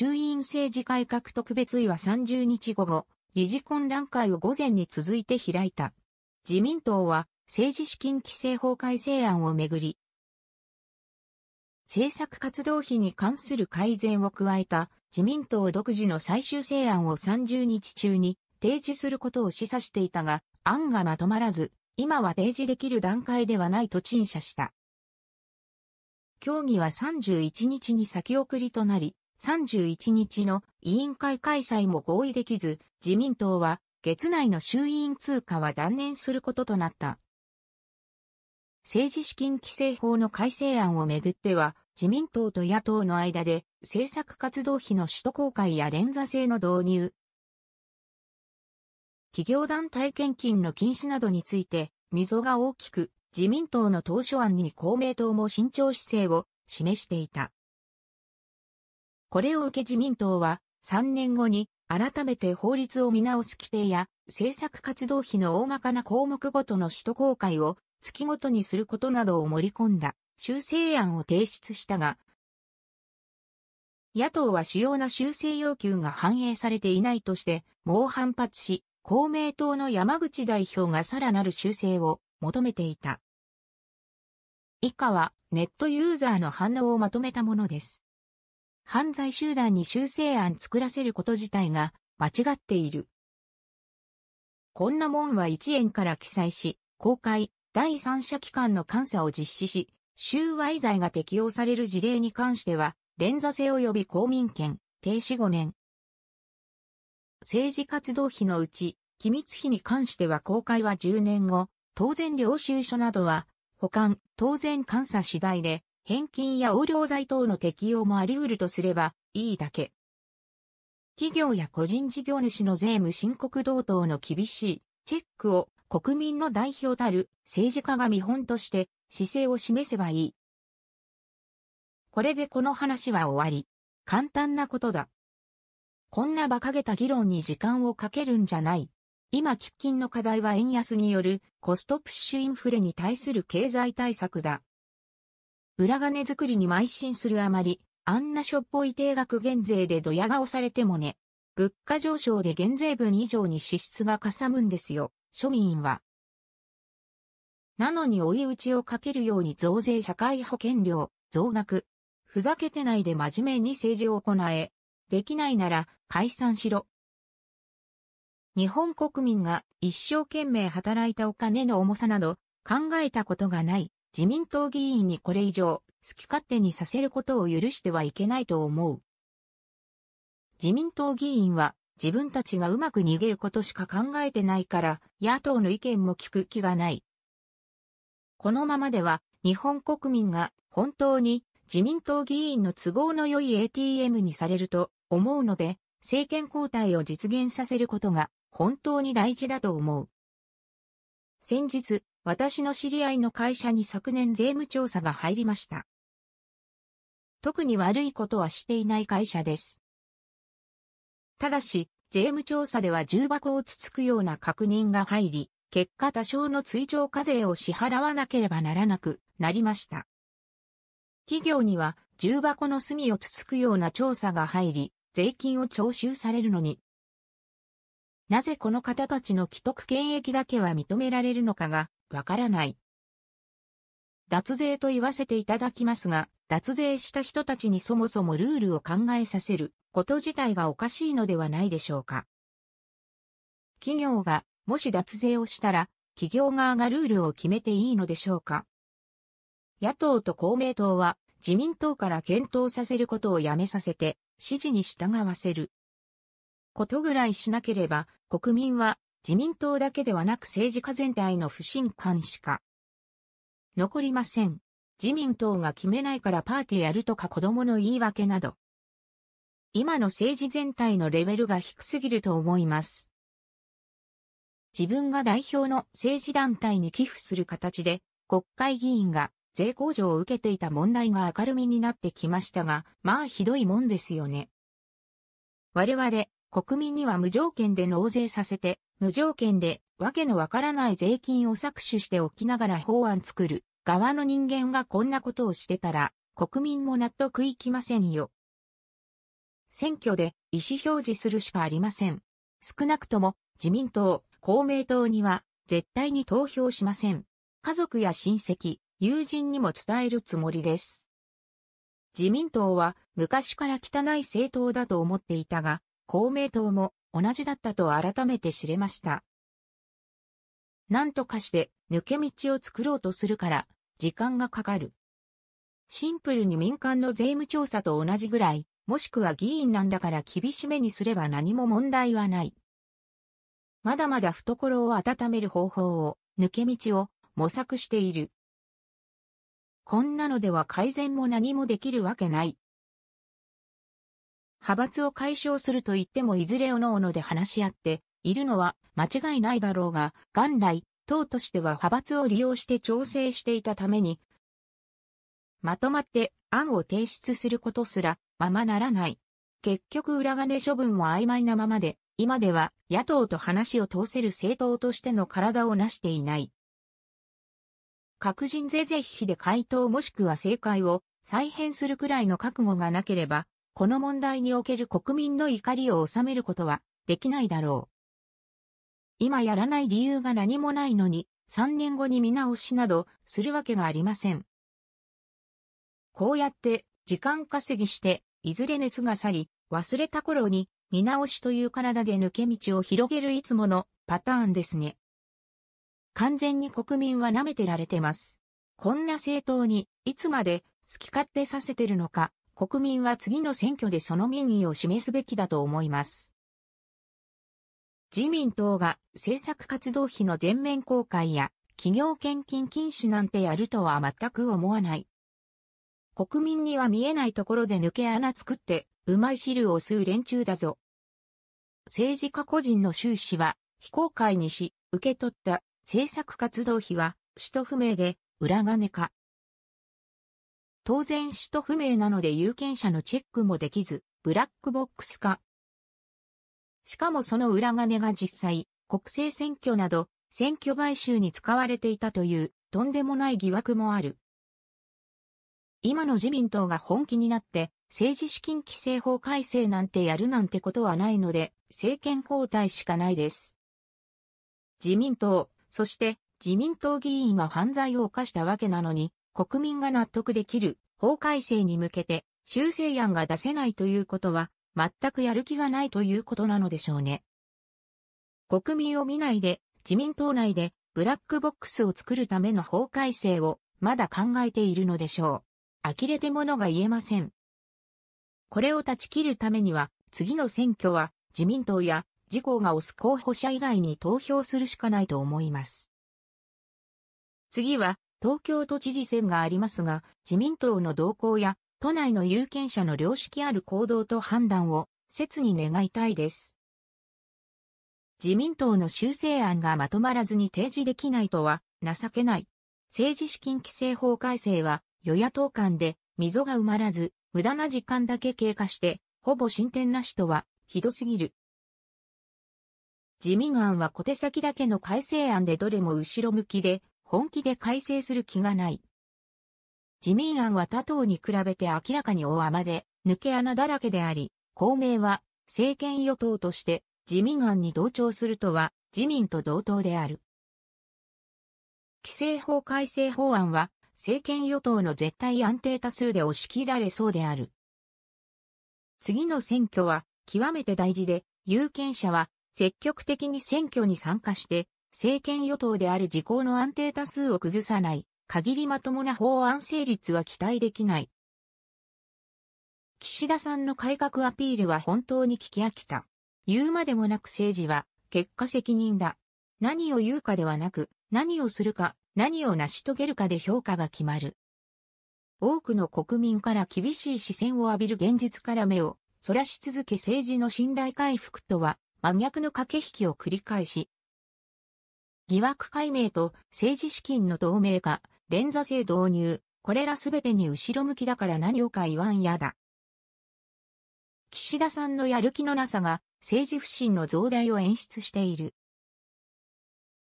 衆院政治改革特別委は30日午後、理事懇談会を午前に続いて開いた。自民党は政治資金規正法改正案をめぐり、政策活動費に関する改善を加えた自民党独自の最終成案を30日中に提示することを示唆していたが、案がまとまらず、今は提示できる段階ではないと陳謝した。協議は31日に先送りとなり、31日の委員会開催も合意できず、自民党は月内の衆院通過は断念することとなった。政治資金規正法の改正案をめぐっては、自民党と野党の間で政策活動費の首都公開や連座制の導入、企業団体献金の禁止などについて、溝が大きく、自民党の当初案に公明党も慎重姿勢を示していた。これを受け自民党は3年後に改めて法律を見直す規定や政策活動費の大まかな項目ごとの使途公開を月ごとにすることなどを盛り込んだ修正案を提出したが、野党は主要な修正要求が反映されていないとして猛反発し、公明党の山口代表がさらなる修正を求めていた。以下はネットユーザーの反応をまとめたものです。犯罪集団に修正案作らせること自体が間違っている。こんなもんは1円から記載し、公開、第三者機関の監査を実施し、収賄罪が適用される事例に関しては、連座制及び公民権、停止5年。政治活動費のうち、機密費に関しては公開は10年後、当然領収書などは、保管、当然監査次第で、返金や横領罪等の適用もあり得るとすれば、いいだけ。企業や個人事業主の税務申告同等の厳しいチェックを国民の代表たる政治家が見本として姿勢を示せばいい。これでこの話は終わり。簡単なことだ。こんな馬鹿げた議論に時間をかけるんじゃない。今喫緊の課題は円安によるコストプッシュインフレに対する経済対策だ。裏金作りに邁進するあまり、あんなしょっぽい定額減税でドヤ顔されてもね。物価上昇で減税分以上に支出がかさむんですよ、庶民は。なのに追い打ちをかけるように増税社会保険料、増額。ふざけてないで真面目に政治を行え。できないなら解散しろ。日本国民が一生懸命働いたお金の重さなど考えたことがない自民党議員にこれ以上、好き勝手にさせることを許してはいけないと思う。自民党議員は、自分たちがうまく逃げることしか考えてないから、野党の意見も聞く気がない。このままでは、日本国民が本当に自民党議員の都合の良い ATM にされると思うので、政権交代を実現させることが本当に大事だと思う。先日、私の知り合いの会社に昨年税務調査が入りました。特に悪いことはしていない会社です。ただし、税務調査では重箱をつつくような確認が入り、結果多少の追徴課税を支払わなければならなくなりました。企業には重箱の隅をつつくような調査が入り、税金を徴収されるのに。なぜこの方たちの既得権益だけは認められるのかがわからない。脱税と言わせていただきますが、脱税した人たちにそもそもルールを考えさせること自体がおかしいのではないでしょうか。企業が、もし脱税をしたら、企業側がルールを決めていいのでしょうか。野党と公明党は、自民党から検討させることをやめさせて、指示に従わせる。ことぐらいしなければ、国民は自民党だけではなく政治家全体の不信感しか残りません。自民党が決めないからパーティーやるとか子供の言い訳など。今の政治全体のレベルが低すぎると思います。自分が代表の政治団体に寄付する形で、国会議員が税控除を受けていた問題が明るみになってきましたが、まあひどいもんですよね。我々、国民には無条件で納税させて、無条件で、わけのわからない税金を搾取しておきながら法案作る、側の人間がこんなことをしてたら、国民も納得いきませんよ。選挙で意思表示するしかありません。少なくとも自民党、公明党には絶対に投票しません。家族や親戚、友人にも伝えるつもりです。自民党は昔から汚い政党だと思っていたが、公明党も同じだったと改めて知れました。何とかして抜け道を作ろうとするから、時間がかかる。シンプルに民間の税務調査と同じぐらい、もしくは議員なんだから厳しめにすれば何も問題はない。まだまだ懐を温める方法を、抜け道を模索している。こんなのでは改善も何もできるわけない、派閥を解消すると言ってもいずれ各のので話し合っているのは間違いないだろうが、元来、党としては派閥を利用して調整していたために、まとまって案を提出することすらままならない。結局裏金処分も曖昧なままで、今では野党と話を通せる政党としての体を成していない。確人々非々で回答もしくは正解を再編するくらいの覚悟がなければ、この問題における国民の怒りを収めることはできないだろう。今やらない理由が何もないのに、3年後に見直しなどするわけがありません。こうやって時間稼ぎして、いずれ熱が去り、忘れた頃に見直しという体で抜け道を広げるいつものパターンですね。完全に国民は舐めてられてます。こんな政党にいつまで好き勝手させてるのか国民は次の選挙でその民意を示すべきだと思います。自民党が政策活動費の全面公開や企業献金禁止なんてやるとは全く思わない。国民には見えないところで抜け穴作ってうまい汁を吸う連中だぞ。政治家個人の収支は非公開にし、受け取った政策活動費は使途不明で裏金か当然使途不明なので有権者のチェックもできず、ブラックボックス化。しかもその裏金が実際、国政選挙など、選挙買収に使われていたという、とんでもない疑惑もある。今の自民党が本気になって、政治資金規正法改正なんてやるなんてことはないので、政権交代しかないです。自民党、そして自民党議員は犯罪を犯したわけなのに、国民が納得できる法改正に向けて修正案が出せないということは全くやる気がないということなのでしょうね。国民を見ないで自民党内でブラックボックスを作るための法改正をまだ考えているのでしょう。呆れてものが言えません。これを断ち切るためには次の選挙は自民党や自公が推す候補者以外に投票するしかないと思います。次は東京都知事選がありますが、自民党の動向や都内の有権者の良識ある行動と判断を切に願いたいです。自民党の修正案がまとまらずに提示できないとは情けない。政治資金規正法改正は与野党間で溝が埋まらず、無駄な時間だけ経過して、ほぼ進展なしとは、ひどすぎる。自民案は小手先だけの改正案でどれも後ろ向きで、本気で改正する気がない。自民案は他党に比べて明らかに大雨で、抜け穴だらけであり、公明は政権与党として自民案に同調するとは自民と同等である。規制法改正法案は政権与党の絶対安定多数で押し切られそうである。次の選挙は極めて大事で、有権者は積極的に選挙に参加して政権与党である時効の安定多数を崩さない限りまともな法案成立は期待できない。岸田さんの改革アピールは本当に聞き飽きた。言うまでもなく政治は結果責任だ。何を言うかではなく、何をするか、何を成し遂げるかで評価が決まる。多くの国民から厳しい視線を浴びる現実から目をそらし続け政治の信頼回復とは真逆の駆け引きを繰り返し、疑惑解明と政治資金の透明化、連座制導入、これらすべてに後ろ向きだから何をか言わんやだ。岸田さんのやる気のなさが政治不信の増大を演出している。